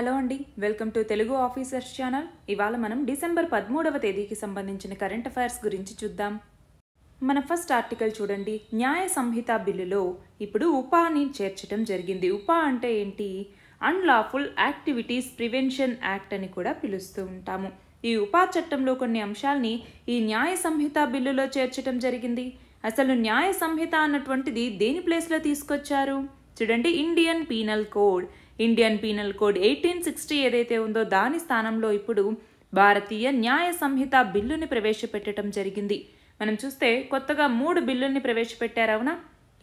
hello అండి welcome to Telugu officers channel ఇవాళ మనం డిసెంబర్ పదమూడవ తేదీకి సంబంధించిన కరెంట్ అఫైర్స్ గురించి చూద్దాం మన ఫస్ట్ ఆర్టికల్ చూడండి న్యాయ సంహిత బిల్లులో ఇప్పుడు ఉపాని చేర్చడం జరిగింది ఉపా అంటే ఏంటి అన్లాఫుల్ యాక్టివిటీస్ ప్రివెన్షన్ యాక్ట్ అని కూడా పిలుస్తూ ఉంటాము ఈ ఉపా చట్టంలో కొన్ని అంశాల్ని ఈ న్యాయ సంహిత బిల్లులో చేర్చడం జరిగింది అసలు న్యాయ సంహిత అన్నటువంటిది దేని ప్లేస్లో తీసుకొచ్చారు చూడండి Indian penal code Indian penal code eighteen sixty ఏదైతే ఉందో దాని స్థానంలో ఇప్పుడు భారతీయ న్యాయ సంహిత బిల్లుని ప్రవేశపెట్టడం జరిగింది మనం చూస్తే కొత్తగా మూడు బిల్లుల్ని ప్రవేశపెట్టారవునా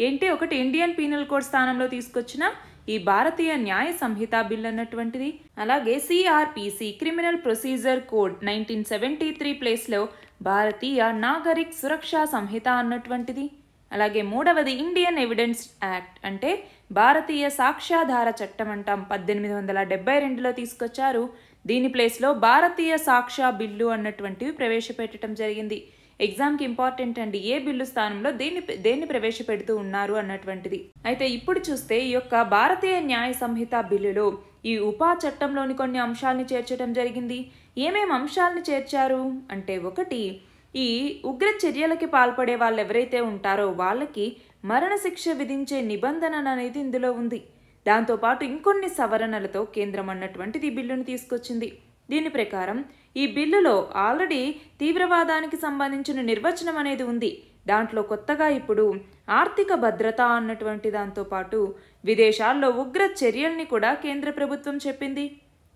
ఏంటి ఒకటి ఇండియన్ పీనల్ కోడ్ స్థానంలో తీసుకొచ్చిన ఈ భారతీయ న్యాయ సంహిత బిల్ అన్నటువంటిది అలాగే CrPC criminal procedure code nineteen seventy three ప్లేస్లో భారతీయ నాగరిక్ సురక్షా సంహిత అన్నటువంటిది అలాగే మూడవది ఇండియన్ ఎవిడెన్స్ యాక్ట్ అంటే భారతీయ సాక్ష్యాధార చట్టం అంటాం పద్దెనిమిది వందల డెబ్బై రెండులో తీసుకొచ్చారు దీని ప్లేస్లో భారతీయ సాక్ష్య బిల్లు అన్నటువంటివి ప్రవేశపెట్టడం జరిగింది ఎగ్జామ్కి ఇంపార్టెంట్ అండి ఏ బిల్లు స్థానంలో దేన్ని దేన్ని ప్రవేశపెడుతూ ఉన్నారు అన్నటువంటిది అయితే ఇప్పుడు చూస్తే ఈ యొక్క భారతీయ న్యాయ సంహిత బిల్లులో ఈ ఉపా చట్టంలోని కొన్ని అంశాలను చేర్చడం జరిగింది ఏమేమి అంశాలను చేర్చారు అంటే ఒకటి ఈ ఉగ్ర చర్యలకి పాల్పడే వాళ్ళు ఎవరైతే ఉంటారో వాళ్ళకి మరణశిక్ష విధించే నిబంధన అనేది ఇందులో ఉంది దాంతోపాటు ఇంకొన్ని సవరణలతో కేంద్రం అన్నటువంటిది బిల్లును తీసుకొచ్చింది దీని ప్రకారం ఈ బిల్లులో ఆల్రెడీ తీవ్రవాదానికి సంబంధించిన నిర్వచనం అనేది ఉంది దాంట్లో కొత్తగా ఇప్పుడు ఆర్థిక భద్రత అన్నటువంటి దాంతోపాటు విదేశాల్లో ఉగ్ర చర్యల్ని కూడా కేంద్ర ప్రభుత్వం చెప్పింది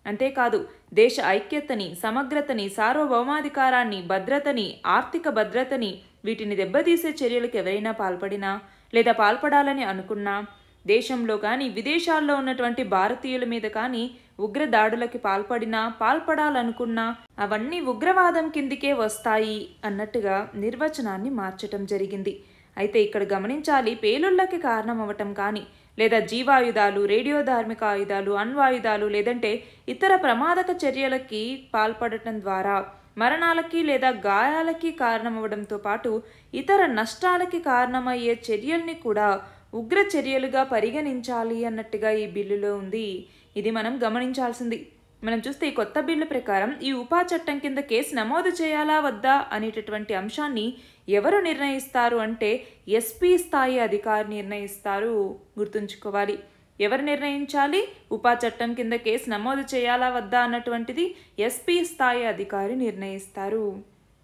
అంతేకాదు దేశ ఐక్యతని సమగ్రతని సార్వభౌమాధికారాన్ని భద్రతని ఆర్థిక భద్రతని వీటిని దెబ్బతీసే చర్యలకు ఎవరైనా పాల్పడినా లేదా పాల్పడాలని అనుకున్నా దేశంలో కానీ విదేశాల్లో ఉన్నటువంటి భారతీయుల మీద కానీ ఉగ్ర దాడులకి పాల్పడినా పాల్పడాలనుకున్నా అవన్నీ ఉగ్రవాదం కిందికే వస్తాయి అన్నట్టుగా నిర్వచనాన్ని మార్చటం జరిగింది అయితే ఇక్కడ గమనించాలి పేలుళ్లకి కారణమవటం కానీ లేదా జీవాయుధాలు రేడియో ధార్మిక ఆయుధాలు అణ్వాయుధాలు లేదంటే ఇతర ప్రమాదక చర్యలకి పాల్పడటం ద్వారా మరణాలకి లేదా గాయాలకి కారణమవడంతో పాటు ఇతర నష్టాలకి కారణమయ్యే చర్యల్ని కూడా ఉగ్ర చర్యలుగా పరిగణించాలి అన్నట్టుగా ఈ బిల్లులో ఉంది ఇది మనం గమనించాల్సింది మనం చూస్తే ఈ కొత్త బిల్లు ప్రకారం ఈ ఉపా చట్టం కింద కేసు నమోదు చేయాలా వద్దా అనేటటువంటి అంశాన్ని ఎవరు నిర్ణయిస్తారు అంటే ఎస్పీ స్థాయి అధికారి నిర్ణయిస్తారు గుర్తుంచుకోవాలి ఎవరు నిర్ణయించాలి ఉపా చట్టం కింద కేసు నమోదు చేయాలా వద్దా అన్నటువంటిది ఎస్పీ స్థాయి అధికారి నిర్ణయిస్తారు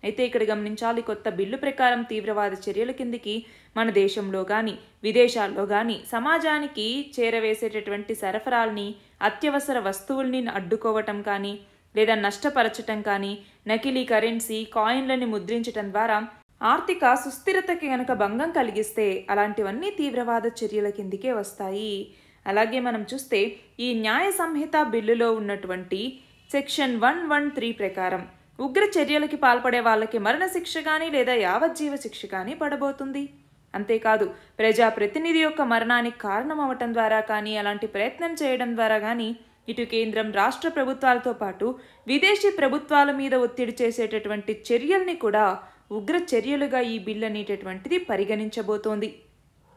అయితే ఇక్కడ గమనించాలి కొత్త బిల్లు ప్రకారం తీవ్రవాద చర్యల కిందికి మన దేశంలో కానీ విదేశాల్లో కానీ సమాజానికి చేరవేసేటటువంటి సరఫరాల్ని అత్యవసర వస్తువుల్ని అడ్డుకోవటం కానీ లేదా నష్టపరచటం కానీ నకిలీ కరెన్సీ కాయిన్లని ముద్రించటం ద్వారా ఆర్థిక సుస్థిరతకి గనక భంగం కలిగిస్తే అలాంటివన్నీ తీవ్రవాద చర్యల కిందికే వస్తాయి అలాగే మనం చూస్తే ఈ న్యాయ సంహిత బిల్లులో ఉన్నటువంటి సెక్షన్ వన్ వన్ త్రీ ప్రకారం ఉగ్ర చర్యలకి పాల్పడే వాళ్ళకి మరణశిక్ష కానీ లేదా యావజ్జీవ శిక్ష కానీ పడబోతుంది అంతేకాదు ప్రజాప్రతినిధి యొక్క మరణానికి కారణం అవటం ద్వారా కానీ అలాంటి ప్రయత్నం చేయడం ద్వారా కానీ ఇటు కేంద్రం రాష్ట్ర ప్రభుత్వాలతో పాటు విదేశీ ప్రభుత్వాల మీద ఒత్తిడి చేసేటటువంటి చర్యల్ని కూడా ఉగ్ర చర్యలుగా ఈ బిల్లు అనేటటువంటిది పరిగణించబోతోంది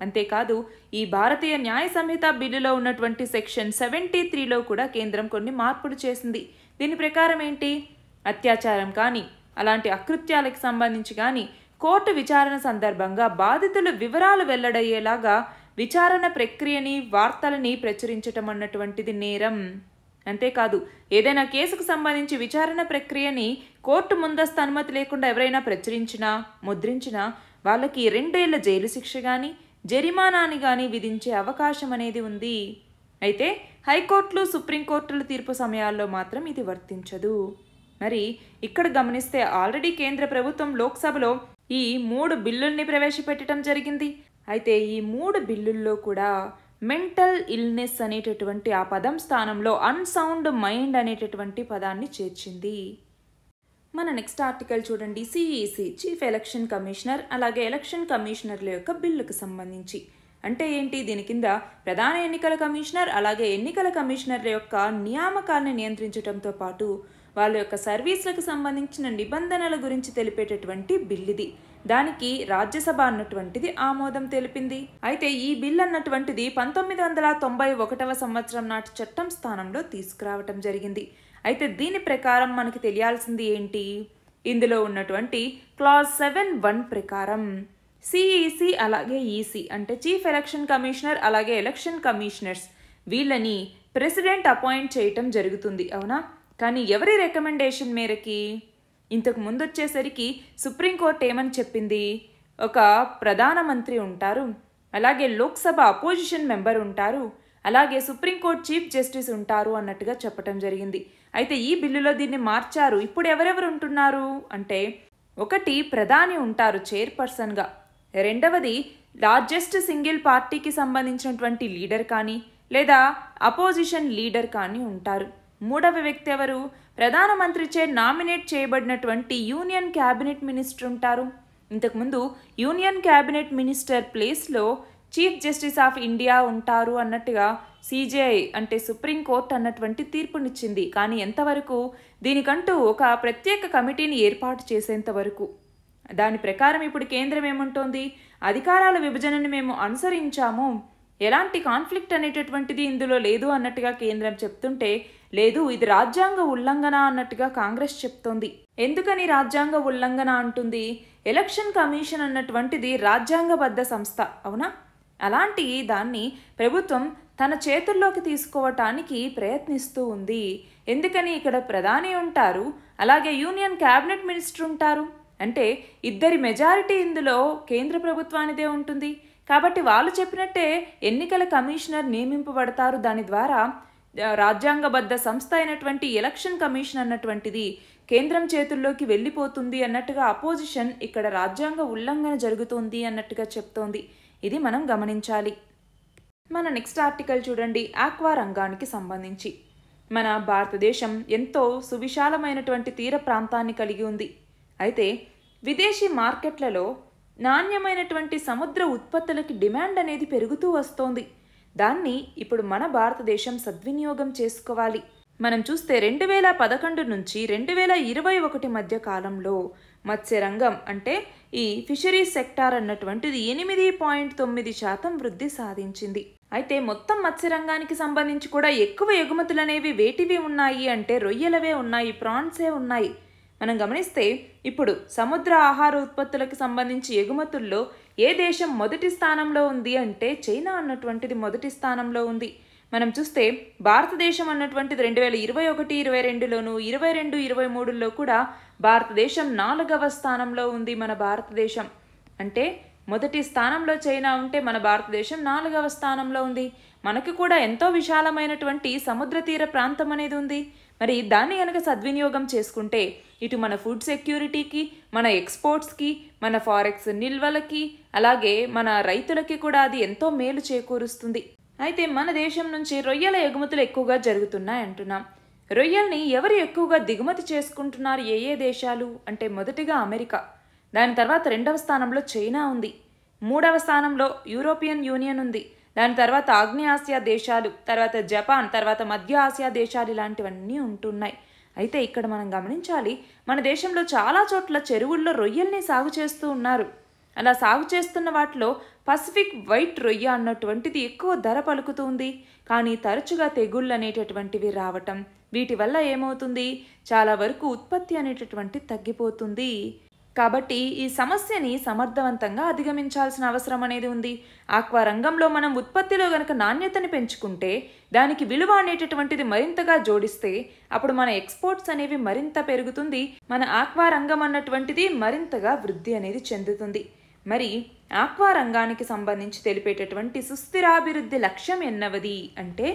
అంతేకాదు ఈ భారతీయ న్యాయ సంహిత బిల్లులో ఉన్నటువంటి సెక్షన్ సెవెంటీ త్రీలో కూడా కేంద్రం కొన్ని మార్పులు చేసింది దీని ప్రకారం ఏంటి అత్యాచారం కానీ అలాంటి అకృత్యాలకు సంబంధించి కానీ కోర్టు విచారణ సందర్భంగా బాధితుల వివరాలు వెల్లడయ్యేలాగా విచారణ ప్రక్రియని వార్తలని ప్రచురించటం అన్నటువంటిది నేరం అంతేకాదు ఏదైనా కేసుకు సంబంధించి విచారణ ప్రక్రియని కోర్టు ముందస్తు అనుమతి లేకుండా ఎవరైనా ప్రచురించినా ముద్రించినా వాళ్ళకి రెండేళ్ల జైలు శిక్ష కానీ జరిమానాని కానీ విధించే అవకాశం అనేది ఉంది అయితే హైకోర్టులు సుప్రీంకోర్టుల తీర్పు సమయాల్లో మాత్రం ఇది వర్తించదు మరి ఇక్కడ గమనిస్తే ఆల్రెడీ కేంద్ర ప్రభుత్వం లోక్సభలో ఈ మూడు బిల్లుల్ని ప్రవేశపెట్టడం జరిగింది అయితే ఈ మూడు బిల్లుల్లో కూడా మెంటల్ ఇల్నెస్ అనేటటువంటి ఆ పదం స్థానంలో అన్సౌండ్ మైండ్ అనేటటువంటి పదాన్ని చేర్చింది మన నెక్స్ట్ ఆర్టికల్ చూడండి సిఈసి చీఫ్ ఎలక్షన్ కమిషనర్ అలాగే ఎలక్షన్ కమిషనర్ల యొక్క బిల్లుకు సంబంధించి అంటే ఏంటి దీని కింద ప్రధాన ఎన్నికల కమిషనర్ అలాగే ఎన్నికల కమిషనర్ల యొక్క నియామకాన్ని నియంత్రించడంతో పాటు వాళ్ళ యొక్క సర్వీసులకు సంబంధించిన నిబంధనల గురించి తెలిపేటటువంటి ఇది దానికి రాజ్యసభ అన్నటువంటిది ఆమోదం తెలిపింది అయితే ఈ బిల్ అన్నటువంటిది పంతొమ్మిది వందల తొంభై ఒకటవ సంవత్సరం నాటి చట్టం స్థానంలో తీసుకురావటం జరిగింది అయితే దీని ప్రకారం మనకి తెలియాల్సింది ఏంటి ఇందులో ఉన్నటువంటి క్లాజ్ సెవెన్ వన్ ప్రకారం సిఈసి అలాగే ఈసీ అంటే చీఫ్ ఎలక్షన్ కమిషనర్ అలాగే ఎలక్షన్ కమిషనర్స్ వీళ్ళని ప్రెసిడెంట్ అపాయింట్ చేయటం జరుగుతుంది అవునా కానీ ఎవరి రికమెండేషన్ మేరకి ఇంతకు ముందు వచ్చేసరికి సుప్రీంకోర్టు ఏమని చెప్పింది ఒక ప్రధానమంత్రి ఉంటారు అలాగే లోక్సభ అపోజిషన్ మెంబర్ ఉంటారు అలాగే సుప్రీంకోర్టు చీఫ్ జస్టిస్ ఉంటారు అన్నట్టుగా చెప్పడం జరిగింది అయితే ఈ బిల్లులో దీన్ని మార్చారు ఇప్పుడు ఎవరెవరు ఉంటున్నారు అంటే ఒకటి ప్రధాని ఉంటారు చైర్పర్సన్గా రెండవది లార్జెస్ట్ సింగిల్ పార్టీకి సంబంధించినటువంటి లీడర్ కానీ లేదా అపోజిషన్ లీడర్ కానీ ఉంటారు మూడవ వ్యక్తి ఎవరు ప్రధానమంత్రిచే నామినేట్ చేయబడినటువంటి యూనియన్ క్యాబినెట్ మినిస్టర్ ఉంటారు ఇంతకుముందు యూనియన్ క్యాబినెట్ మినిస్టర్ ప్లేస్లో చీఫ్ జస్టిస్ ఆఫ్ ఇండియా ఉంటారు అన్నట్టుగా సీజేఐ అంటే సుప్రీంకోర్టు అన్నటువంటి తీర్పునిచ్చింది కానీ ఎంతవరకు దీనికంటూ ఒక ప్రత్యేక కమిటీని ఏర్పాటు చేసేంత వరకు దాని ప్రకారం ఇప్పుడు కేంద్రం ఏముంటోంది అధికారాల విభజనను మేము అనుసరించాము ఎలాంటి కాన్ఫ్లిక్ట్ అనేటటువంటిది ఇందులో లేదు అన్నట్టుగా కేంద్రం చెప్తుంటే లేదు ఇది రాజ్యాంగ ఉల్లంఘన అన్నట్టుగా కాంగ్రెస్ చెప్తోంది ఎందుకని రాజ్యాంగ ఉల్లంఘన అంటుంది ఎలక్షన్ కమిషన్ అన్నటువంటిది రాజ్యాంగబద్ధ సంస్థ అవునా అలాంటి దాన్ని ప్రభుత్వం తన చేతుల్లోకి తీసుకోవటానికి ప్రయత్నిస్తూ ఉంది ఎందుకని ఇక్కడ ప్రధాని ఉంటారు అలాగే యూనియన్ క్యాబినెట్ మినిస్టర్ ఉంటారు అంటే ఇద్దరి మెజారిటీ ఇందులో కేంద్ర ప్రభుత్వానిదే ఉంటుంది కాబట్టి వాళ్ళు చెప్పినట్టే ఎన్నికల కమిషనర్ నియమింపబడతారు దాని ద్వారా రాజ్యాంగబద్ధ సంస్థ అయినటువంటి ఎలక్షన్ కమిషన్ అన్నటువంటిది కేంద్రం చేతుల్లోకి వెళ్ళిపోతుంది అన్నట్టుగా అపోజిషన్ ఇక్కడ రాజ్యాంగ ఉల్లంఘన జరుగుతోంది అన్నట్టుగా చెప్తోంది ఇది మనం గమనించాలి మన నెక్స్ట్ ఆర్టికల్ చూడండి ఆక్వా రంగానికి సంబంధించి మన భారతదేశం ఎంతో సువిశాలమైనటువంటి తీర ప్రాంతాన్ని కలిగి ఉంది అయితే విదేశీ మార్కెట్లలో నాణ్యమైనటువంటి సముద్ర ఉత్పత్తులకి డిమాండ్ అనేది పెరుగుతూ వస్తోంది దాన్ని ఇప్పుడు మన భారతదేశం సద్వినియోగం చేసుకోవాలి మనం చూస్తే రెండు వేల పదకొండు నుంచి రెండు వేల ఇరవై ఒకటి మధ్య కాలంలో మత్స్యరంగం అంటే ఈ ఫిషరీస్ సెక్టార్ అన్నటువంటిది ఎనిమిది పాయింట్ తొమ్మిది శాతం వృద్ధి సాధించింది అయితే మొత్తం మత్స్యరంగానికి సంబంధించి కూడా ఎక్కువ ఎగుమతులు అనేవి వేటివి ఉన్నాయి అంటే రొయ్యలవే ఉన్నాయి ప్రాన్సే ఉన్నాయి మనం గమనిస్తే ఇప్పుడు సముద్ర ఆహార ఉత్పత్తులకు సంబంధించి ఎగుమతుల్లో ఏ దేశం మొదటి స్థానంలో ఉంది అంటే చైనా అన్నటువంటిది మొదటి స్థానంలో ఉంది మనం చూస్తే భారతదేశం అన్నటువంటిది రెండు వేల ఇరవై ఒకటి ఇరవై రెండులోను ఇరవై రెండు ఇరవై మూడులో కూడా భారతదేశం నాలుగవ స్థానంలో ఉంది మన భారతదేశం అంటే మొదటి స్థానంలో చైనా ఉంటే మన భారతదేశం నాలుగవ స్థానంలో ఉంది మనకు కూడా ఎంతో విశాలమైనటువంటి సముద్ర తీర ప్రాంతం అనేది ఉంది మరి దాన్ని కనుక సద్వినియోగం చేసుకుంటే ఇటు మన ఫుడ్ సెక్యూరిటీకి మన ఎక్స్పోర్ట్స్కి మన ఫారెక్స్ నిల్వలకి అలాగే మన రైతులకి కూడా అది ఎంతో మేలు చేకూరుస్తుంది అయితే మన దేశం నుంచి రొయ్యల ఎగుమతులు ఎక్కువగా జరుగుతున్నాయి అంటున్నాం రొయ్యల్ని ఎవరు ఎక్కువగా దిగుమతి చేసుకుంటున్నారు ఏ ఏ దేశాలు అంటే మొదటిగా అమెరికా దాని తర్వాత రెండవ స్థానంలో చైనా ఉంది మూడవ స్థానంలో యూరోపియన్ యూనియన్ ఉంది దాని తర్వాత ఆగ్నేయాసియా దేశాలు తర్వాత జపాన్ తర్వాత మధ్య ఆసియా దేశాలు ఇలాంటివన్నీ ఉంటున్నాయి అయితే ఇక్కడ మనం గమనించాలి మన దేశంలో చాలా చోట్ల చెరువుల్లో రొయ్యల్ని సాగు చేస్తూ ఉన్నారు అలా సాగు చేస్తున్న వాటిలో పసిఫిక్ వైట్ రొయ్య అన్నటువంటిది ఎక్కువ ధర పలుకుతుంది కానీ తరచుగా తెగుళ్ళు అనేటటువంటివి రావటం వీటి వల్ల ఏమవుతుంది చాలా వరకు ఉత్పత్తి అనేటటువంటి తగ్గిపోతుంది కాబట్టి ఈ సమస్యని సమర్థవంతంగా అధిగమించాల్సిన అవసరం అనేది ఉంది ఆక్వా రంగంలో మనం ఉత్పత్తిలో గనక నాణ్యతని పెంచుకుంటే దానికి విలువ అనేటటువంటిది మరింతగా జోడిస్తే అప్పుడు మన ఎక్స్పోర్ట్స్ అనేవి మరింత పెరుగుతుంది మన ఆక్వా రంగం అన్నటువంటిది మరింతగా వృద్ధి అనేది చెందుతుంది మరి ఆక్వా రంగానికి సంబంధించి తెలిపేటటువంటి సుస్థిరాభివృద్ధి లక్ష్యం ఎన్నవది అంటే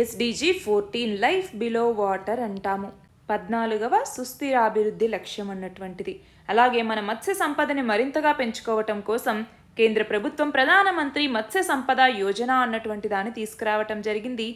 SDG fourteen life below water అంటాము పద్నాలుగవ సుస్థిరాభివృద్ధి లక్ష్యం అన్నటువంటిది అలాగే మన మత్స్య సంపదని మరింతగా పెంచుకోవటం కోసం కేంద్ర ప్రభుత్వం ప్రధానమంత్రి మత్స్య సంపద యోజన అన్నటువంటి దాన్ని తీసుకురావటం జరిగింది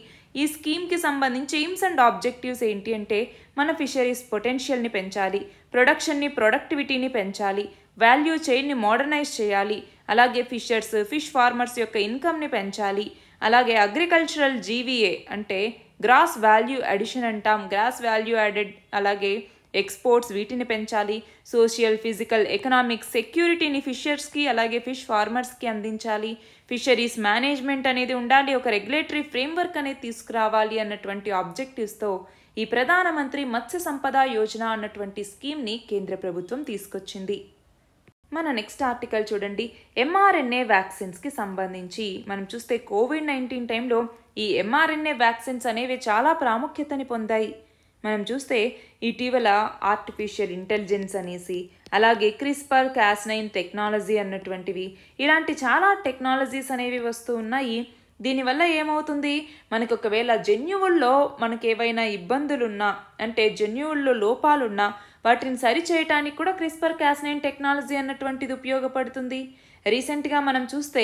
ఈ స్కీమ్కి సంబంధించి ఎయిమ్స్ అండ్ ఆబ్జెక్టివ్స్ ఏంటి అంటే మన ఫిషరీస్ పొటెన్షియల్ని పెంచాలి ప్రొడక్షన్ని ప్రొడక్టివిటీని పెంచాలి వాల్యూ చైన్ని మోడర్నైజ్ చేయాలి అలాగే ఫిషర్స్ ఫిష్ ఫార్మర్స్ యొక్క ఇన్కమ్ని పెంచాలి అలాగే అగ్రికల్చరల్ జీవీఏ అంటే గ్రాస్ వాల్యూ అడిషన్ అంటాం గ్రాస్ వాల్యూ యాడెడ్ అలాగే ఎక్స్పోర్ట్స్ వీటిని పెంచాలి సోషల్ ఫిజికల్ ఎకనామిక్ సెక్యూరిటీని ఫిషర్స్కి అలాగే ఫిష్ ఫార్మర్స్కి అందించాలి ఫిషరీస్ మేనేజ్మెంట్ అనేది ఉండాలి ఒక రెగ్యులేటరీ ఫ్రేమ్వర్క్ అనేది తీసుకురావాలి అన్నటువంటి ఆబ్జెక్టివ్స్తో ఈ ప్రధానమంత్రి మత్స్య సంపద యోజన అన్నటువంటి స్కీమ్ని కేంద్ర ప్రభుత్వం తీసుకొచ్చింది మన నెక్స్ట్ ఆర్టికల్ చూడండి ఎంఆర్ఎన్ఏ వ్యాక్సిన్స్కి సంబంధించి మనం చూస్తే కోవిడ్ నైన్టీన్ టైంలో ఈ ఎంఆర్ఎన్ఏ వ్యాక్సిన్స్ అనేవి చాలా ప్రాముఖ్యతని పొందాయి మనం చూస్తే ఇటీవల ఆర్టిఫిషియల్ ఇంటెలిజెన్స్ అనేసి అలాగే క్రిస్పర్ క్యాస్ నైన్ టెక్నాలజీ అన్నటువంటివి ఇలాంటి చాలా టెక్నాలజీస్ అనేవి వస్తూ ఉన్నాయి దీనివల్ల ఏమవుతుంది మనకు ఒకవేళ జన్యువుల్లో మనకు ఏవైనా ఇబ్బందులున్నా అంటే జన్యువుల్లో లోపాలున్నా వాటిని సరిచేయటానికి కూడా క్రిస్పర్ క్యాస్ నైన్ టెక్నాలజీ అన్నటువంటిది ఉపయోగపడుతుంది రీసెంట్గా మనం చూస్తే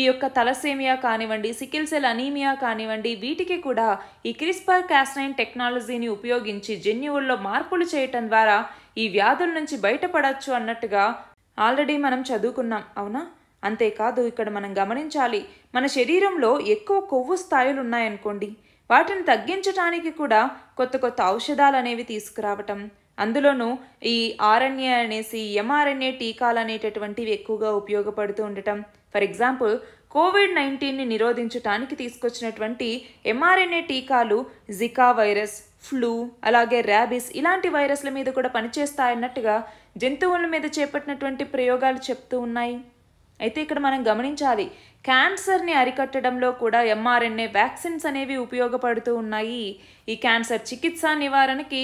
ఈ యొక్క తలసేమియా కానివ్వండి సికిల్ సెల్ అనీమియా కానివ్వండి వీటికి కూడా ఈ క్రిస్పర్ క్యాస్నైన్ టెక్నాలజీని ఉపయోగించి జన్యువుల్లో మార్పులు చేయటం ద్వారా ఈ వ్యాధుల నుంచి బయటపడవచ్చు అన్నట్టుగా ఆల్రెడీ మనం చదువుకున్నాం అవునా అంతేకాదు ఇక్కడ మనం గమనించాలి మన శరీరంలో ఎక్కువ కొవ్వు స్థాయిలు ఉన్నాయనుకోండి వాటిని తగ్గించటానికి కూడా కొత్త కొత్త ఔషధాలు అనేవి తీసుకురావటం అందులోనూ ఈ ఆర్ఎన్ఏ అనేసి ఎంఆర్ఎన్ఏ టీకాలు అనేటటువంటివి ఎక్కువగా ఉపయోగపడుతూ ఉండటం ఫర్ ఎగ్జాంపుల్ కోవిడ్ నైన్టీన్ని నిరోధించడానికి తీసుకొచ్చినటువంటి ఎంఆర్ఎన్ఏ టీకాలు జికా వైరస్ ఫ్లూ అలాగే ర్యాబిస్ ఇలాంటి వైరస్ల మీద కూడా పనిచేస్తాయన్నట్టుగా జంతువుల మీద చేపట్టినటువంటి ప్రయోగాలు చెప్తూ ఉన్నాయి అయితే ఇక్కడ మనం గమనించాలి క్యాన్సర్ని అరికట్టడంలో కూడా ఎంఆర్ఎన్ఏ వ్యాక్సిన్స్ అనేవి ఉపయోగపడుతూ ఉన్నాయి ఈ క్యాన్సర్ చికిత్స నివారణకి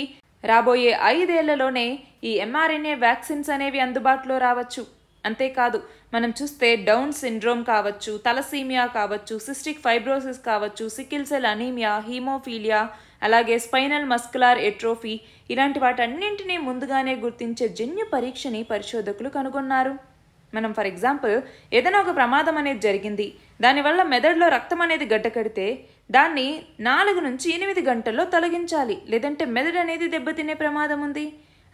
రాబోయే ఐదేళ్లలోనే ఈ ఎంఆర్ఎన్ఏ వ్యాక్సిన్స్ అనేవి అందుబాటులో రావచ్చు అంతేకాదు మనం చూస్తే డౌన్ సిండ్రోమ్ కావచ్చు తలసీమియా కావచ్చు సిస్టిక్ ఫైబ్రోసిస్ కావచ్చు సికిల్ సెల్ అనీమియా హీమోఫీలియా అలాగే స్పైనల్ మస్కులార్ ఎట్రోఫీ ఇలాంటి వాటన్నింటినీ ముందుగానే గుర్తించే జన్యు పరీక్షని పరిశోధకులు కనుగొన్నారు మనం ఫర్ ఎగ్జాంపుల్ ఏదైనా ఒక ప్రమాదం అనేది జరిగింది దానివల్ల మెదడులో రక్తం అనేది గడ్డకడితే దాన్ని నాలుగు నుంచి ఎనిమిది గంటల్లో తొలగించాలి లేదంటే మెదడు అనేది దెబ్బతినే ప్రమాదం ఉంది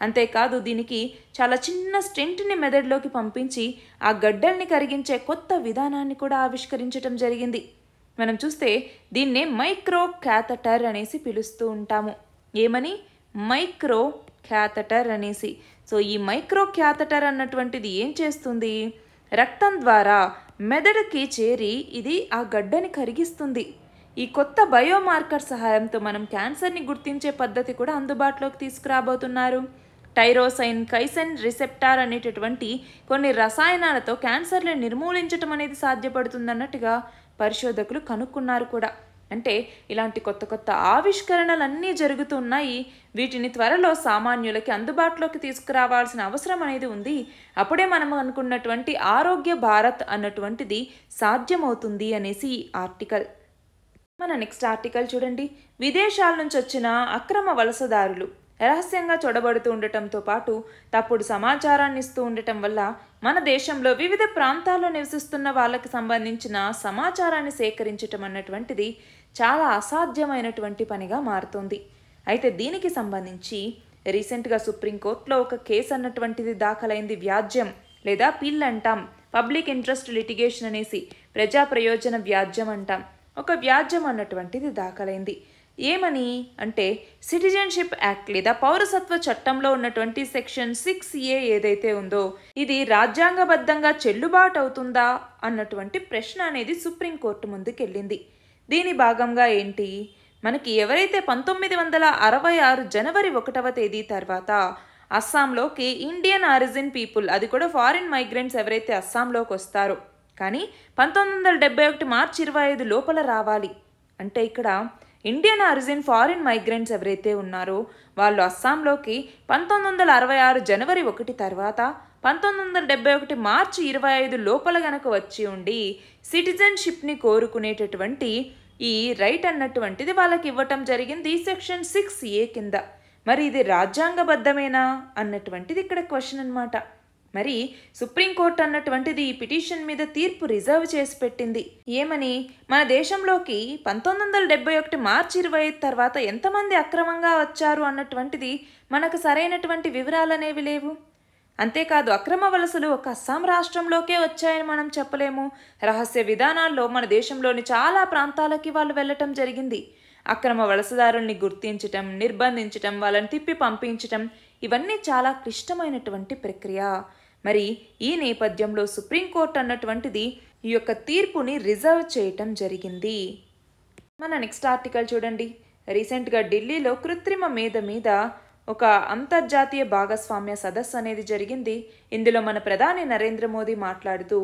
అంతేకాదు దీనికి చాలా చిన్న స్టెంట్ని మెదడులోకి పంపించి ఆ గడ్డల్ని కరిగించే కొత్త విధానాన్ని కూడా ఆవిష్కరించటం జరిగింది మనం చూస్తే దీన్నే మైక్రో క్యాథటర్ అనేసి పిలుస్తూ ఉంటాము ఏమని మైక్రో క్యాథటర్ అనేసి సో ఈ మైక్రో క్యాథటర్ అన్నటువంటిది ఏం చేస్తుంది రక్తం ద్వారా మెదడుకి చేరి ఇది ఆ గడ్డని కరిగిస్తుంది ఈ కొత్త బయోమార్కర్ సహాయంతో మనం క్యాన్సర్ని గుర్తించే పద్ధతి కూడా అందుబాటులోకి తీసుకురాబోతున్నారు టైరోసైన్ కైసైన్ రిసెప్టార్ అనేటటువంటి కొన్ని రసాయనాలతో క్యాన్సర్ని నిర్మూలించటం అనేది సాధ్యపడుతుందన్నట్టుగా పరిశోధకులు కనుక్కున్నారు కూడా అంటే ఇలాంటి కొత్త కొత్త ఆవిష్కరణలన్నీ జరుగుతున్నాయి వీటిని త్వరలో సామాన్యులకి అందుబాటులోకి తీసుకురావాల్సిన అవసరం అనేది ఉంది అప్పుడే మనం అనుకున్నటువంటి ఆరోగ్య భారత్ అన్నటువంటిది సాధ్యమవుతుంది అనేసి ఆర్టికల్ మన నెక్స్ట్ ఆర్టికల్ చూడండి విదేశాల నుంచి వచ్చిన అక్రమ వలసదారులు రహస్యంగా చూడబడుతూ ఉండటంతో పాటు తప్పుడు సమాచారాన్ని ఇస్తూ ఉండటం వల్ల మన దేశంలో వివిధ ప్రాంతాల్లో నివసిస్తున్న వాళ్ళకి సంబంధించిన సమాచారాన్ని సేకరించటం అన్నటువంటిది చాలా అసాధ్యమైనటువంటి పనిగా మారుతోంది అయితే దీనికి సంబంధించి రీసెంట్గా సుప్రీంకోర్టులో ఒక కేసు అన్నటువంటిది దాఖలైంది వ్యాజ్యం లేదా పిల్ అంటాం పబ్లిక్ ఇంట్రెస్ట్ లిటిగేషన్ అనేసి ప్రజా ప్రయోజన వ్యాజ్యం అంటాం ఒక వ్యాజ్యం అన్నటువంటిది దాఖలైంది ఏమని అంటే సిటిజన్షిప్ యాక్ట్ లేదా పౌరసత్వ చట్టంలో ఉన్నటువంటి సెక్షన్ సిక్స్ ఏ ఏదైతే ఉందో ఇది రాజ్యాంగబద్ధంగా చెల్లుబాటు అవుతుందా అన్నటువంటి ప్రశ్న అనేది సుప్రీంకోర్టు ముందుకెళ్ళింది దీని భాగంగా ఏంటి మనకి ఎవరైతే పంతొమ్మిది వందల అరవై ఆరు జనవరి ఒకటవ తేదీ తర్వాత అస్సాంలోకి ఇండియన్ ఆరిజిన్ పీపుల్ అది కూడా ఫారిన్ మైగ్రెంట్స్ ఎవరైతే అస్సాంలోకి వస్తారో కానీ పంతొమ్మిది వందల డెబ్బై ఒకటి మార్చి ఇరవై ఐదు లోపల రావాలి అంటే ఇక్కడ ఇండియన్ ఆరిజిన్ ఫారిన్ మైగ్రెంట్స్ ఎవరైతే ఉన్నారో వాళ్ళు అస్సాంలోకి పంతొమ్మిది వందల అరవై ఆరు జనవరి ఒకటి తర్వాత పంతొమ్మిది వందల డెబ్బై ఒకటి మార్చి ఇరవై ఐదు లోపల గనక వచ్చి ఉండి సిటిజన్షిప్ని కోరుకునేటటువంటి ఈ రైట్ అన్నటువంటిది వాళ్ళకి ఇవ్వటం జరిగింది సెక్షన్ సిక్స్ ఏ కింద మరి ఇది రాజ్యాంగబద్ధమేనా అన్నటువంటిది ఇక్కడ క్వశ్చన్ అనమాట మరి సుప్రీంకోర్టు అన్నటువంటిది ఈ పిటిషన్ మీద తీర్పు రిజర్వ్ చేసి పెట్టింది ఏమని మన దేశంలోకి పంతొమ్మిది వందల డెబ్బై ఒకటి మార్చి ఇరవై ఐదు తర్వాత ఎంతమంది అక్రమంగా వచ్చారు అన్నటువంటిది మనకు సరైనటువంటి వివరాలనేవి లేవు అంతేకాదు అక్రమ వలసలు ఒక అస్సాం రాష్ట్రంలోకే వచ్చాయని మనం చెప్పలేము రహస్య విధానాల్లో మన దేశంలోని చాలా ప్రాంతాలకి వాళ్ళు వెళ్ళటం జరిగింది అక్రమ వలసదారుల్ని గుర్తించటం నిర్బంధించటం వాళ్ళని తిప్పి పంపించటం ఇవన్నీ చాలా క్లిష్టమైనటువంటి ప్రక్రియ మరి ఈ నేపథ్యంలో సుప్రీంకోర్టు అన్నటువంటిది ఈ యొక్క తీర్పుని రిజర్వ్ చేయటం జరిగింది మన నెక్స్ట్ ఆర్టికల్ చూడండి రీసెంట్గా ఢిల్లీలో కృత్రిమ మీద మీద ఒక అంతర్జాతీయ భాగస్వామ్య సదస్సు అనేది జరిగింది ఇందులో మన ప్రధాని నరేంద్ర మోదీ మాట్లాడుతూ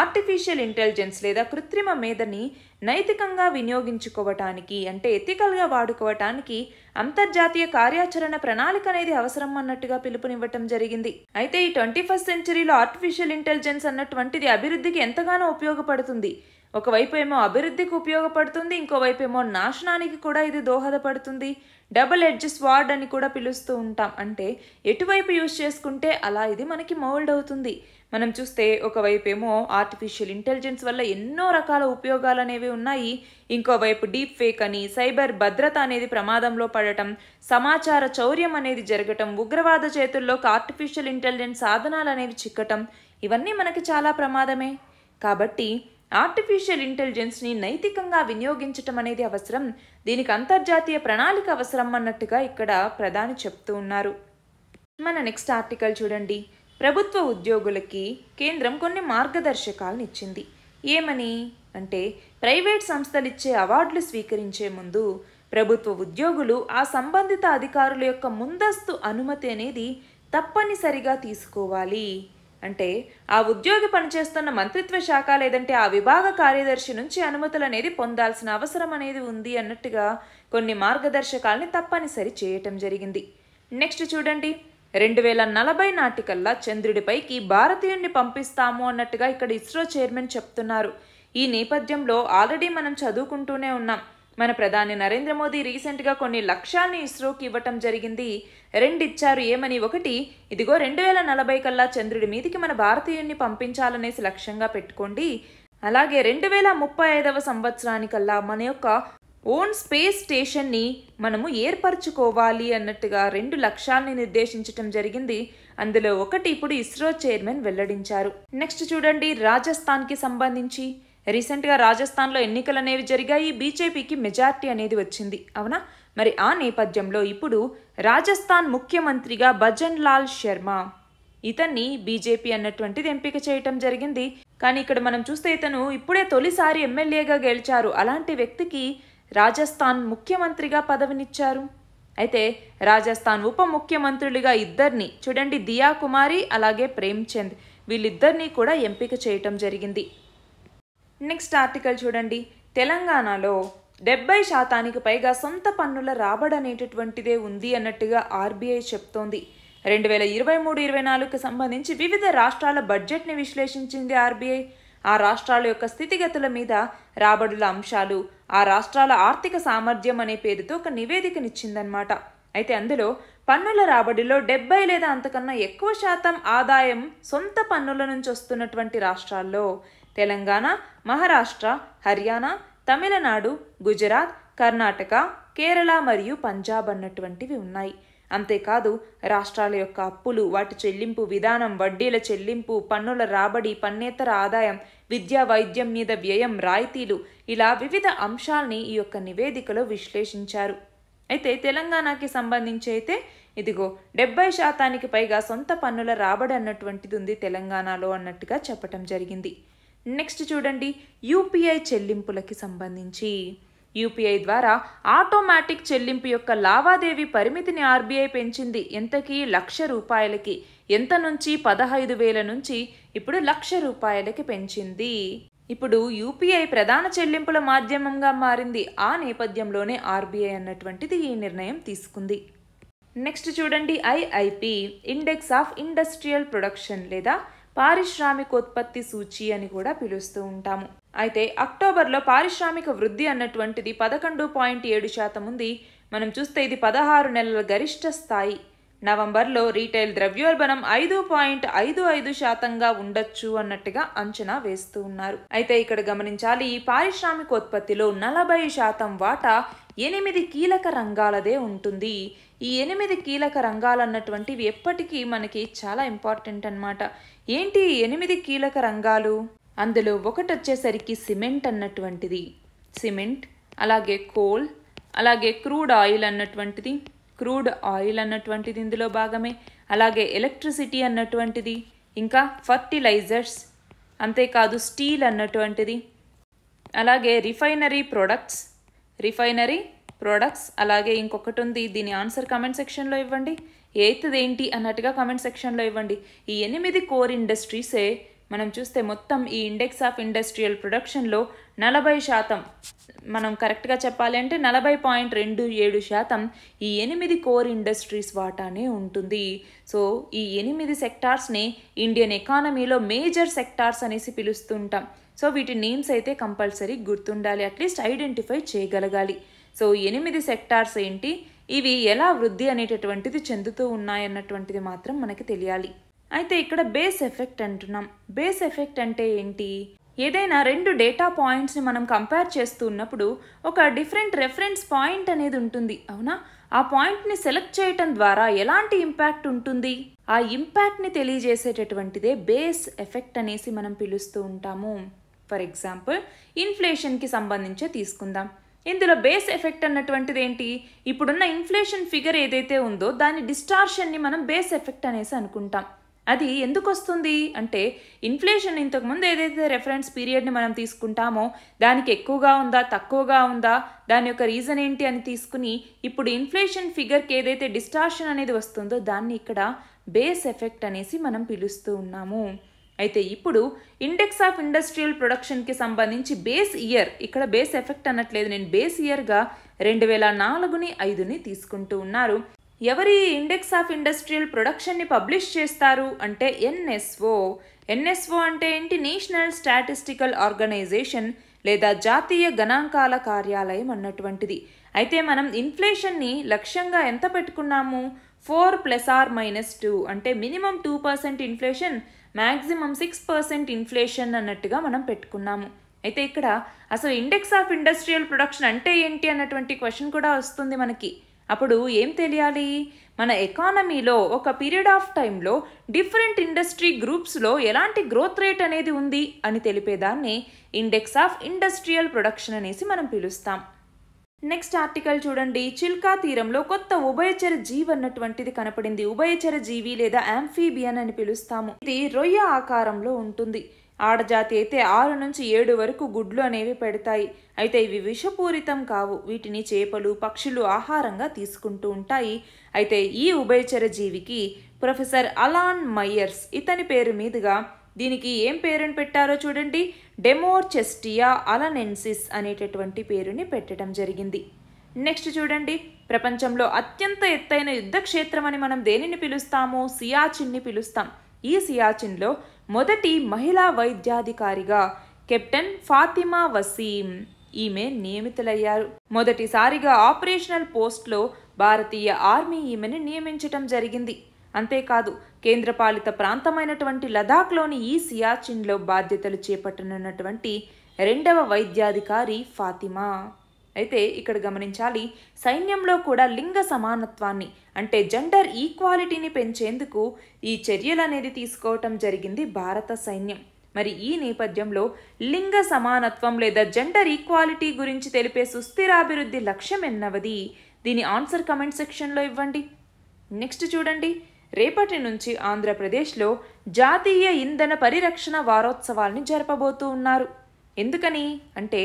ఆర్టిఫిషియల్ ఇంటెలిజెన్స్ లేదా కృత్రిమ మేధని నైతికంగా వినియోగించుకోవటానికి అంటే ఎథికల్గా వాడుకోవటానికి అంతర్జాతీయ కార్యాచరణ ప్రణాళిక అనేది అవసరం అన్నట్టుగా పిలుపునివ్వటం జరిగింది అయితే ఈ ట్వంటీ ఫస్ట్ సెంచరీలో ఆర్టిఫిషియల్ ఇంటెలిజెన్స్ అన్నటువంటిది అభివృద్ధికి ఎంతగానో ఉపయోగపడుతుంది ఒకవైపు ఏమో అభివృద్ధికి ఉపయోగపడుతుంది ఇంకోవైపు ఏమో నాశనానికి కూడా ఇది దోహదపడుతుంది డబుల్ ఎడ్జ్ స్వార్డ్ అని కూడా పిలుస్తూ ఉంటాం అంటే ఎటువైపు యూజ్ చేసుకుంటే అలా ఇది మనకి మౌల్డ్ అవుతుంది మనం చూస్తే ఒకవైపు ఏమో ఆర్టిఫిషియల్ ఇంటెలిజెన్స్ వల్ల ఎన్నో రకాల ఉపయోగాలు అనేవి ఉన్నాయి ఇంకోవైపు డీప్ ఫేక్ అని సైబర్ భద్రత అనేది ప్రమాదంలో పడటం సమాచార చౌర్యం అనేది జరగటం ఉగ్రవాద చేతుల్లోకి ఆర్టిఫిషియల్ ఇంటెలిజెన్స్ సాధనాలు అనేవి చిక్కటం ఇవన్నీ మనకి చాలా ప్రమాదమే కాబట్టి ఆర్టిఫిషియల్ ఇంటెలిజెన్స్ని నైతికంగా వినియోగించటం అనేది అవసరం దీనికి అంతర్జాతీయ ప్రణాళిక అవసరం అన్నట్టుగా ఇక్కడ ప్రధాని చెప్తూ ఉన్నారు మన నెక్స్ట్ ఆర్టికల్ చూడండి ప్రభుత్వ ఉద్యోగులకి కేంద్రం కొన్ని మార్గదర్శకాలను ఇచ్చింది ఏమని అంటే ప్రైవేట్ సంస్థలు ఇచ్చే అవార్డులు స్వీకరించే ముందు ప్రభుత్వ ఉద్యోగులు ఆ సంబంధిత అధికారుల యొక్క ముందస్తు అనుమతి అనేది తప్పనిసరిగా తీసుకోవాలి అంటే ఆ ఉద్యోగి పనిచేస్తున్న మంత్రిత్వ శాఖ లేదంటే ఆ విభాగ కార్యదర్శి నుంచి అనుమతులు అనేది పొందాల్సిన అవసరం అనేది ఉంది అన్నట్టుగా కొన్ని మార్గదర్శకాల్ని తప్పనిసరి చేయటం జరిగింది నెక్స్ట్ చూడండి రెండు వేల నలభై నాటికల్లా చంద్రుడిపైకి భారతీయుణ్ణి పంపిస్తాము అన్నట్టుగా ఇక్కడ ఇస్రో చైర్మన్ చెప్తున్నారు ఈ నేపథ్యంలో ఆల్రెడీ మనం చదువుకుంటూనే ఉన్నాం మన ప్రధాని నరేంద్ర మోదీ రీసెంట్గా కొన్ని లక్ష్యాలను ఇస్రోకి ఇవ్వటం జరిగింది రెండిచ్చారు ఏమని ఒకటి ఇదిగో రెండు వేల నలభై కల్లా చంద్రుడి మీదికి మన భారతీయుల్ని పంపించాలనేసి లక్ష్యంగా పెట్టుకోండి అలాగే రెండు వేల ముప్పై ఐదవ సంవత్సరానికల్లా మన యొక్క ఓన్ స్పేస్ స్టేషన్ని మనము ఏర్పరచుకోవాలి అన్నట్టుగా రెండు లక్ష్యాల్ని నిర్దేశించటం జరిగింది అందులో ఒకటి ఇప్పుడు ఇస్రో చైర్మన్ వెల్లడించారు నెక్స్ట్ చూడండి రాజస్థాన్కి సంబంధించి రీసెంట్గా రాజస్థాన్లో ఎన్నికలు అనేవి జరిగాయి బీజేపీకి మెజార్టీ అనేది వచ్చింది అవునా మరి ఆ నేపథ్యంలో ఇప్పుడు రాజస్థాన్ ముఖ్యమంత్రిగా భజన్ లాల్ శర్మ ఇతన్ని బీజేపీ అన్నటువంటిది ఎంపిక చేయటం జరిగింది కానీ ఇక్కడ మనం చూస్తే ఇతను ఇప్పుడే తొలిసారి ఎమ్మెల్యేగా గెలిచారు అలాంటి వ్యక్తికి రాజస్థాన్ ముఖ్యమంత్రిగా పదవినిచ్చారు అయితే రాజస్థాన్ ఉప ముఖ్యమంత్రులుగా ఇద్దరిని చూడండి దియా కుమారి అలాగే చంద్ వీళ్ళిద్దరినీ కూడా ఎంపిక చేయటం జరిగింది నెక్స్ట్ ఆర్టికల్ చూడండి తెలంగాణలో డెబ్బై శాతానికి పైగా సొంత పన్నుల రాబడి అనేటటువంటిదే ఉంది అన్నట్టుగా ఆర్బీఐ చెప్తోంది రెండు వేల ఇరవై మూడు ఇరవై నాలుగుకు సంబంధించి వివిధ రాష్ట్రాల బడ్జెట్ని విశ్లేషించింది ఆర్బీఐ ఆ రాష్ట్రాల యొక్క స్థితిగతుల మీద రాబడుల అంశాలు ఆ రాష్ట్రాల ఆర్థిక సామర్థ్యం అనే పేరుతో ఒక నివేదికనిచ్చిందనమాట అయితే అందులో పన్నుల రాబడిలో డెబ్బై లేదా అంతకన్నా ఎక్కువ శాతం ఆదాయం సొంత పన్నుల నుంచి వస్తున్నటువంటి రాష్ట్రాల్లో తెలంగాణ మహారాష్ట్ర హర్యానా తమిళనాడు గుజరాత్ కర్ణాటక కేరళ మరియు పంజాబ్ అన్నటువంటివి ఉన్నాయి అంతేకాదు రాష్ట్రాల యొక్క అప్పులు వాటి చెల్లింపు విధానం వడ్డీల చెల్లింపు పన్నుల రాబడి పన్నేతర ఆదాయం విద్యా వైద్యం మీద వ్యయం రాయితీలు ఇలా వివిధ అంశాల్ని ఈ యొక్క నివేదికలో విశ్లేషించారు అయితే తెలంగాణకి సంబంధించి అయితే ఇదిగో డెబ్బై శాతానికి పైగా సొంత పన్నుల రాబడి అన్నటువంటిది ఉంది తెలంగాణలో అన్నట్టుగా చెప్పటం జరిగింది నెక్స్ట్ చూడండి యూపీఐ చెల్లింపులకి సంబంధించి యూపీఐ ద్వారా ఆటోమేటిక్ చెల్లింపు యొక్క లావాదేవీ పరిమితిని ఆర్బీఐ పెంచింది ఎంతకి లక్ష రూపాయలకి ఎంత నుంచి పదహైదు వేల నుంచి ఇప్పుడు లక్ష రూపాయలకి పెంచింది ఇప్పుడు యూపీఐ ప్రధాన చెల్లింపుల మాధ్యమంగా మారింది ఆ నేపథ్యంలోనే ఆర్బీఐ అన్నటువంటిది ఈ నిర్ణయం తీసుకుంది నెక్స్ట్ చూడండి IIP index of industrial production లేదా పారిశ్రామికోత్పత్తి సూచి అని కూడా పిలుస్తూ ఉంటాము అయితే అక్టోబర్లో పారిశ్రామిక వృద్ధి అన్నటువంటిది పదకొండు పాయింట్ ఏడు శాతం ఉంది మనం చూస్తే ఇది పదహారు నెలల గరిష్ట స్థాయి నవంబర్లో రీటైల్ ద్రవ్యోల్బణం ఐదు పాయింట్ ఐదు ఐదు శాతంగా ఉండొచ్చు అన్నట్టుగా అంచనా వేస్తూ ఉన్నారు అయితే ఇక్కడ గమనించాలి ఈ పారిశ్రామికోత్పత్తిలో నలభై శాతం వాటా ఎనిమిది కీలక రంగాలదే ఉంటుంది ఈ ఎనిమిది కీలక రంగాలు అన్నటువంటివి ఎప్పటికీ మనకి చాలా ఇంపార్టెంట్ అనమాట ఏంటి ఎనిమిది కీలక రంగాలు అందులో ఒకటి వచ్చేసరికి సిమెంట్ అన్నటువంటిది సిమెంట్ అలాగే కోల్ అలాగే క్రూడ్ ఆయిల్ అన్నటువంటిది క్రూడ్ ఆయిల్ అన్నటువంటిది ఇందులో భాగమే అలాగే ఎలక్ట్రిసిటీ అన్నటువంటిది ఇంకా ఫర్టిలైజర్స్ అంతేకాదు స్టీల్ అన్నటువంటిది అలాగే రిఫైనరీ ప్రొడక్ట్స్ రిఫైనరీ ప్రొడక్ట్స్ అలాగే ఇంకొకటి ఉంది దీని ఆన్సర్ కామెంట్ సెక్షన్లో ఇవ్వండి ఏంటి అన్నట్టుగా కామెంట్ సెక్షన్లో ఇవ్వండి ఈ ఎనిమిది కోర్ ఇండస్ట్రీసే మనం చూస్తే మొత్తం ఈ ఇండెక్స్ ఆఫ్ ఇండస్ట్రియల్ ప్రొడక్షన్లో నలభై శాతం మనం కరెక్ట్గా చెప్పాలి అంటే నలభై పాయింట్ రెండు ఏడు శాతం ఈ ఎనిమిది కోర్ ఇండస్ట్రీస్ వాటానే ఉంటుంది సో ఈ ఎనిమిది సెక్టార్స్ని ఇండియన్ ఎకానమీలో మేజర్ సెక్టార్స్ అనేసి పిలుస్తుంటాం సో వీటి నేమ్స్ అయితే కంపల్సరీ గుర్తుండాలి అట్లీస్ట్ ఐడెంటిఫై చేయగలగాలి సో ఎనిమిది సెక్టార్స్ ఏంటి ఇవి ఎలా వృద్ధి అనేటటువంటిది చెందుతూ ఉన్నాయన్నటువంటిది మాత్రం మనకి తెలియాలి అయితే ఇక్కడ బేస్ ఎఫెక్ట్ అంటున్నాం బేస్ ఎఫెక్ట్ అంటే ఏంటి ఏదైనా రెండు డేటా పాయింట్స్ని మనం కంపేర్ ఉన్నప్పుడు ఒక డిఫరెంట్ రెఫరెన్స్ పాయింట్ అనేది ఉంటుంది అవునా ఆ పాయింట్ని సెలెక్ట్ చేయటం ద్వారా ఎలాంటి ఇంపాక్ట్ ఉంటుంది ఆ ఇంపాక్ట్ని తెలియజేసేటటువంటిదే బేస్ ఎఫెక్ట్ అనేసి మనం పిలుస్తూ ఉంటాము ఫర్ ఎగ్జాంపుల్ ఇన్ఫ్లేషన్కి సంబంధించే తీసుకుందాం ఇందులో బేస్ ఎఫెక్ట్ అన్నటువంటిది ఏంటి ఇప్పుడున్న ఇన్ఫ్లేషన్ ఫిగర్ ఏదైతే ఉందో దాని డిస్టార్షన్ని మనం బేస్ ఎఫెక్ట్ అనేసి అనుకుంటాం అది ఎందుకు వస్తుంది అంటే ఇన్ఫ్లేషన్ ఇంతకుముందు ఏదైతే రెఫరెన్స్ పీరియడ్ని మనం తీసుకుంటామో దానికి ఎక్కువగా ఉందా తక్కువగా ఉందా దాని యొక్క రీజన్ ఏంటి అని తీసుకుని ఇప్పుడు ఇన్ఫ్లేషన్ ఫిగర్కి ఏదైతే డిస్టార్షన్ అనేది వస్తుందో దాన్ని ఇక్కడ బేస్ ఎఫెక్ట్ అనేసి మనం పిలుస్తూ ఉన్నాము అయితే ఇప్పుడు ఇండెక్స్ ఆఫ్ ఇండస్ట్రియల్ ప్రొడక్షన్కి సంబంధించి బేస్ ఇయర్ ఇక్కడ బేస్ ఎఫెక్ట్ అనట్లేదు నేను బేస్ ఇయర్గా రెండు వేల నాలుగుని ఐదుని తీసుకుంటూ ఉన్నారు ఎవరి ఇండెక్స్ ఆఫ్ ఇండస్ట్రియల్ ప్రొడక్షన్ని పబ్లిష్ చేస్తారు అంటే ఎన్ఎస్ఓ ఎన్ఎస్ఓ అంటే ఏంటి నేషనల్ స్టాటిస్టికల్ ఆర్గనైజేషన్ లేదా జాతీయ గణాంకాల కార్యాలయం అన్నటువంటిది అయితే మనం ఇన్ఫ్లేషన్ని లక్ష్యంగా ఎంత పెట్టుకున్నాము four plus or minus two అంటే minimum two percent inflation maximum six percent inflation అన్నట్టుగా మనం పెట్టుకున్నాము అయితే ఇక్కడ అసలు ఇండెక్స్ ఆఫ్ ఇండస్ట్రియల్ ప్రొడక్షన్ అంటే ఏంటి అన్నటువంటి క్వశ్చన్ కూడా వస్తుంది మనకి అప్పుడు ఏం తెలియాలి మన ఎకానమీలో ఒక పీరియడ్ ఆఫ్ టైంలో డిఫరెంట్ ఇండస్ట్రీ గ్రూప్స్లో ఎలాంటి గ్రోత్ రేట్ అనేది ఉంది అని తెలిపేదాన్ని ఇండెక్స్ ఆఫ్ ఇండస్ట్రియల్ ప్రొడక్షన్ అనేసి మనం పిలుస్తాం నెక్స్ట్ ఆర్టికల్ చూడండి చిల్కా తీరంలో కొత్త ఉభయచర జీవి అన్నటువంటిది కనపడింది ఉభయచర జీవి లేదా యాంఫీబియన్ అని పిలుస్తాము ఇది రొయ్య ఆకారంలో ఉంటుంది ఆడజాతి అయితే ఆరు నుంచి ఏడు వరకు గుడ్లు అనేవి పెడతాయి అయితే ఇవి విషపూరితం కావు వీటిని చేపలు పక్షులు ఆహారంగా తీసుకుంటూ ఉంటాయి అయితే ఈ ఉభయచర జీవికి ప్రొఫెసర్ అలాన్ మయ్యర్స్ ఇతని పేరు మీదుగా దీనికి ఏం పేరుని పెట్టారో చూడండి డెమోర్చెస్టియా అలనెన్సిస్ అనేటటువంటి పేరుని పెట్టడం జరిగింది నెక్స్ట్ చూడండి ప్రపంచంలో అత్యంత ఎత్తైన యుద్ధక్షేత్రం అని మనం దేనిని పిలుస్తాము సియాచిన్ని పిలుస్తాం ఈ సియాచిన్లో మొదటి మహిళా వైద్యాధికారిగా కెప్టెన్ ఫాతిమా వసీం ఈమె నియమితులయ్యారు మొదటిసారిగా ఆపరేషనల్ పోస్ట్లో భారతీయ ఆర్మీ ఈమెను నియమించటం జరిగింది అంతేకాదు కేంద్రపాలిత ప్రాంతమైనటువంటి లదాఖ్లోని ఈ సియాచిన్లో బాధ్యతలు చేపట్టనున్నటువంటి రెండవ వైద్యాధికారి ఫాతిమా అయితే ఇక్కడ గమనించాలి సైన్యంలో కూడా లింగ సమానత్వాన్ని అంటే జెండర్ ఈక్వాలిటీని పెంచేందుకు ఈ చర్యలు అనేది తీసుకోవటం జరిగింది భారత సైన్యం మరి ఈ నేపథ్యంలో లింగ సమానత్వం లేదా జెండర్ ఈక్వాలిటీ గురించి తెలిపే సుస్థిరాభివృద్ధి లక్ష్యం ఎన్నవది దీని ఆన్సర్ కమెంట్ సెక్షన్లో ఇవ్వండి నెక్స్ట్ చూడండి రేపటి నుంచి ఆంధ్రప్రదేశ్లో జాతీయ ఇంధన పరిరక్షణ వారోత్సవాల్ని జరపబోతూ ఉన్నారు ఎందుకని అంటే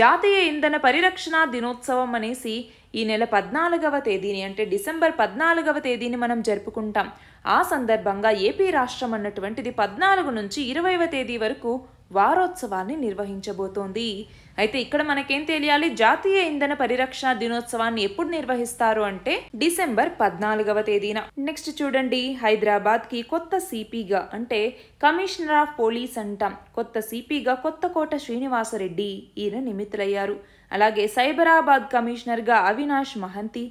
జాతీయ ఇంధన పరిరక్షణ దినోత్సవం అనేసి ఈ నెల పద్నాలుగవ తేదీని అంటే డిసెంబర్ పద్నాలుగవ తేదీని మనం జరుపుకుంటాం ఆ సందర్భంగా ఏపీ రాష్ట్రం అన్నటువంటిది పద్నాలుగు నుంచి ఇరవైవ తేదీ వరకు వారోత్సవాన్ని నిర్వహించబోతోంది అయితే ఇక్కడ మనకేం తెలియాలి జాతీయ ఇంధన పరిరక్షణ దినోత్సవాన్ని ఎప్పుడు నిర్వహిస్తారు అంటే డిసెంబర్ పద్నాలుగవ తేదీన నెక్స్ట్ చూడండి హైదరాబాద్ కి కొత్త సిపిగా అంటే కమిషనర్ ఆఫ్ పోలీస్ అంటాం కొత్త సిపిగా కొత్త కోట శ్రీనివాసరెడ్డి ఈయన నిమిత్తులయ్యారు అలాగే సైబరాబాద్ కమిషనర్గా అవినాష్ మహంతి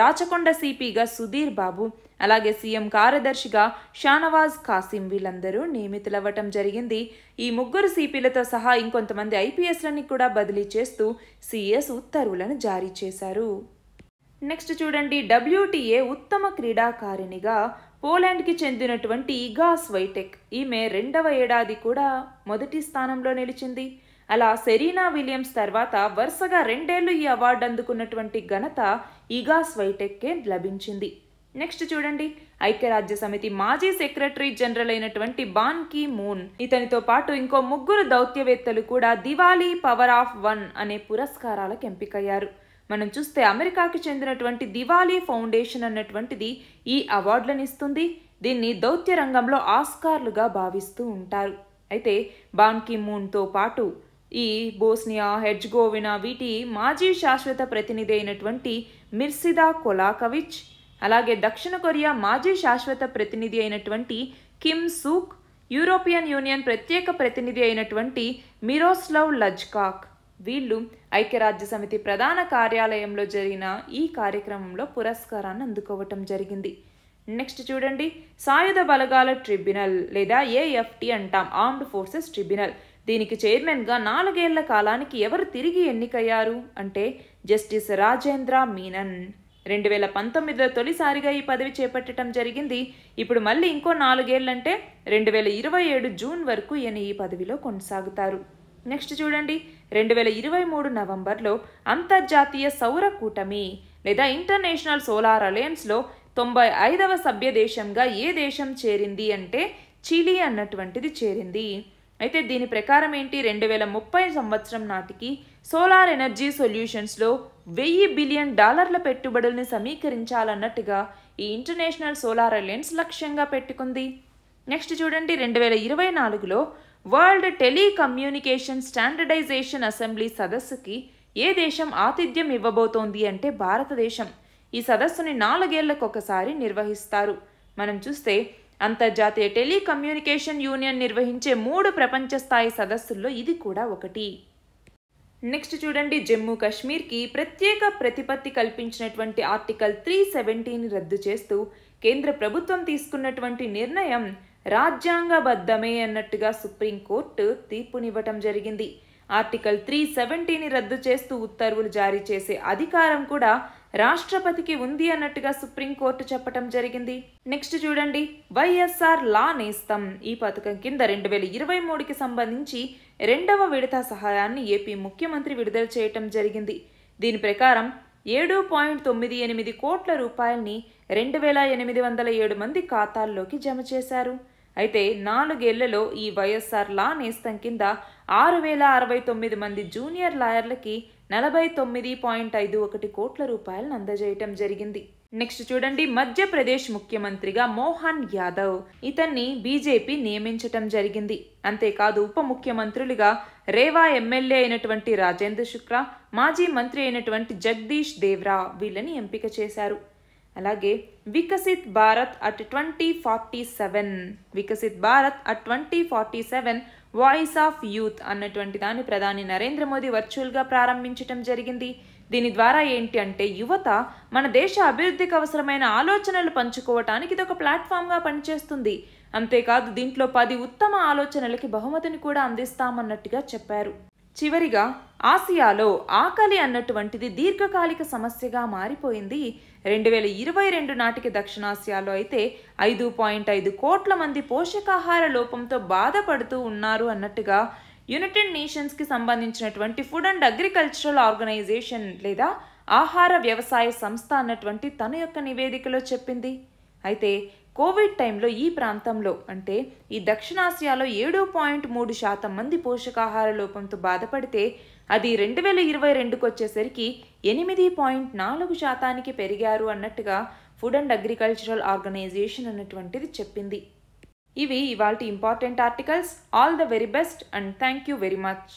రాచకొండ సిపిగా సుధీర్ బాబు అలాగే సీఎం కార్యదర్శిగా షానవాజ్ కాసిం వీళ్ళందరూ నియమితులవ్వటం జరిగింది ఈ ముగ్గురు సిపిలతో సహా ఇంకొంతమంది ఐపీఎస్లని కూడా బదిలీ చేస్తూ సీఎస్ ఉత్తర్వులను జారీ చేశారు నెక్స్ట్ చూడండి డబ్ల్యూటీఏ ఉత్తమ క్రీడాకారిణిగా పోలాండ్కి చెందినటువంటి ఇగా స్వైటెక్ ఈమె రెండవ ఏడాది కూడా మొదటి స్థానంలో నిలిచింది అలా సెరీనా విలియమ్స్ తర్వాత వరుసగా రెండేళ్లు ఈ అవార్డు అందుకున్నటువంటి ఘనత ఈగా స్వైటెక్కే లభించింది నెక్స్ట్ చూడండి ఐక్యరాజ్య సమితి మాజీ సెక్రటరీ జనరల్ అయినటువంటి బాన్ కీ మూన్ ఇతనితో పాటు ఇంకో ముగ్గురు దౌత్యవేత్తలు కూడా దివాలీ పవర్ ఆఫ్ వన్ అనే పురస్కారాలకు ఎంపికయ్యారు మనం చూస్తే అమెరికాకి చెందినటువంటి దివాలీ ఫౌండేషన్ అన్నటువంటిది ఈ అవార్డులను ఇస్తుంది దీన్ని దౌత్య రంగంలో ఆస్కార్లుగా భావిస్తూ ఉంటారు అయితే బాన్ కీ మూన్తో పాటు ఈ బోస్నియా హెడ్జ్గోవినా వీటి మాజీ శాశ్వత ప్రతినిధి అయినటువంటి మిర్సిదా కొలాకవిచ్ అలాగే దక్షిణ కొరియా మాజీ శాశ్వత ప్రతినిధి అయినటువంటి కిమ్ సూక్ యూరోపియన్ యూనియన్ ప్రత్యేక ప్రతినిధి అయినటువంటి మిరోస్లవ్ లజ్కాక్ వీళ్ళు ఐక్యరాజ్య సమితి ప్రధాన కార్యాలయంలో జరిగిన ఈ కార్యక్రమంలో పురస్కారాన్ని అందుకోవటం జరిగింది నెక్స్ట్ చూడండి సాయుధ బలగాల ట్రిబ్యునల్ లేదా ఏఎఫ్టి అంటాం ఆర్మ్డ్ ఫోర్సెస్ ట్రిబ్యునల్ దీనికి చైర్మన్గా నాలుగేళ్ల కాలానికి ఎవరు తిరిగి ఎన్నికయ్యారు అంటే జస్టిస్ రాజేంద్ర మీనన్ రెండు వేల పంతొమ్మిదిలో తొలిసారిగా ఈ పదవి చేపట్టడం జరిగింది ఇప్పుడు మళ్ళీ ఇంకో నాలుగేళ్లంటే రెండు వేల ఇరవై ఏడు జూన్ వరకు ఈయన ఈ పదవిలో కొనసాగుతారు నెక్స్ట్ చూడండి రెండు వేల ఇరవై మూడు నవంబర్లో అంతర్జాతీయ సౌర కూటమి లేదా ఇంటర్నేషనల్ సోలార్ అలయన్స్లో తొంభై ఐదవ సభ్య దేశంగా ఏ దేశం చేరింది అంటే చిలీ అన్నటువంటిది చేరింది అయితే దీని ప్రకారం ఏంటి రెండు వేల ముప్పై సంవత్సరం నాటికి సోలార్ ఎనర్జీ సొల్యూషన్స్లో వెయ్యి బిలియన్ డాలర్ల పెట్టుబడుల్ని సమీకరించాలన్నట్టుగా ఈ ఇంటర్నేషనల్ సోలార్ అలయన్స్ లక్ష్యంగా పెట్టుకుంది నెక్స్ట్ చూడండి రెండు వేల ఇరవై నాలుగులో వరల్డ్ టెలికమ్యూనికేషన్ స్టాండర్డైజేషన్ అసెంబ్లీ సదస్సుకి ఏ దేశం ఆతిథ్యం ఇవ్వబోతోంది అంటే భారతదేశం ఈ సదస్సుని నాలుగేళ్లకు ఒకసారి నిర్వహిస్తారు మనం చూస్తే అంతర్జాతీయ టెలికమ్యూనికేషన్ యూనియన్ నిర్వహించే మూడు ప్రపంచ స్థాయి సదస్సుల్లో ఇది కూడా ఒకటి నెక్స్ట్ చూడండి జమ్మూ కాశ్మీర్కి ప్రత్యేక ప్రతిపత్తి కల్పించినటువంటి ఆర్టికల్ త్రీ సెవెంటీని రద్దు చేస్తూ కేంద్ర ప్రభుత్వం తీసుకున్నటువంటి నిర్ణయం రాజ్యాంగబద్ధమే అన్నట్టుగా సుప్రీంకోర్టు తీర్పునివ్వటం జరిగింది ఆర్టికల్ త్రీ సెవెంటీని రద్దు చేస్తూ ఉత్తర్వులు జారీ చేసే అధికారం కూడా రాష్ట్రపతికి ఉంది అన్నట్టుగా సుప్రీంకోర్టు చెప్పటం జరిగింది నెక్స్ట్ చూడండి వైఎస్ఆర్ లా నేస్తం ఈ పథకం కింద రెండు వేల ఇరవై మూడుకి సంబంధించి రెండవ విడత సహాయాన్ని ఏపీ ముఖ్యమంత్రి విడుదల చేయటం జరిగింది దీని ప్రకారం ఏడు పాయింట్ తొమ్మిది ఎనిమిది కోట్ల రూపాయల్ని రెండు వేల ఎనిమిది వందల ఏడు మంది ఖాతాల్లోకి జమ చేశారు అయితే నాలుగేళ్లలో ఈ వైఎస్ఆర్ లా నేస్తం కింద ఆరు వేల అరవై తొమ్మిది మంది జూనియర్ లాయర్లకి నలభై తొమ్మిది పాయింట్ ఐదు ఒకటి కోట్ల రూపాయలను అందజేయటం జరిగింది నెక్స్ట్ చూడండి మధ్యప్రదేశ్ ముఖ్యమంత్రిగా మోహన్ యాదవ్ ఇతన్ని బీజేపీ నియమించటం జరిగింది అంతేకాదు ఉప ముఖ్యమంత్రులుగా రేవా ఎమ్మెల్యే అయినటువంటి రాజేంద్ర శుక్ర మాజీ మంత్రి అయినటువంటి జగదీష్ దేవ్రా వీళ్ళని ఎంపిక చేశారు అలాగే Viksit Bharat at twenty forty seven Viksit Bharat at twenty forty seven voice of youth అన్నటువంటి దాన్ని ప్రధాని నరేంద్ర మోదీ వర్చువల్గా ప్రారంభించటం జరిగింది దీని ద్వారా ఏంటి అంటే యువత మన దేశ అభివృద్ధికి అవసరమైన ఆలోచనలు పంచుకోవటానికి ఇది ఒక ప్లాట్ఫామ్గా పనిచేస్తుంది అంతేకాదు దీంట్లో పది ఉత్తమ ఆలోచనలకి బహుమతిని కూడా అందిస్తామన్నట్టుగా చెప్పారు చివరిగా ఆసియాలో ఆకలి అన్నటువంటిది దీర్ఘకాలిక సమస్యగా మారిపోయింది రెండు వేల ఇరవై రెండు నాటికి దక్షిణాసియాలో అయితే ఐదు పాయింట్ ఐదు కోట్ల మంది పోషకాహార లోపంతో బాధపడుతూ ఉన్నారు అన్నట్టుగా యునైటెడ్ నేషన్స్కి సంబంధించినటువంటి ఫుడ్ అండ్ అగ్రికల్చరల్ ఆర్గనైజేషన్ లేదా ఆహార వ్యవసాయ సంస్థ అన్నటువంటి తన యొక్క నివేదికలో చెప్పింది అయితే కోవిడ్ టైంలో ఈ ప్రాంతంలో అంటే ఈ దక్షిణాసియాలో ఏడు పాయింట్ మూడు శాతం మంది పోషకాహార లోపంతో బాధపడితే అది రెండు వేల ఇరవై రెండుకు వచ్చేసరికి ఎనిమిది పాయింట్ నాలుగు శాతానికి పెరిగారు అన్నట్టుగా ఫుడ్ అండ్ అగ్రికల్చరల్ ఆర్గనైజేషన్ అన్నటువంటిది చెప్పింది ఇవి ఇవాళ important articles all the very best and thank you very much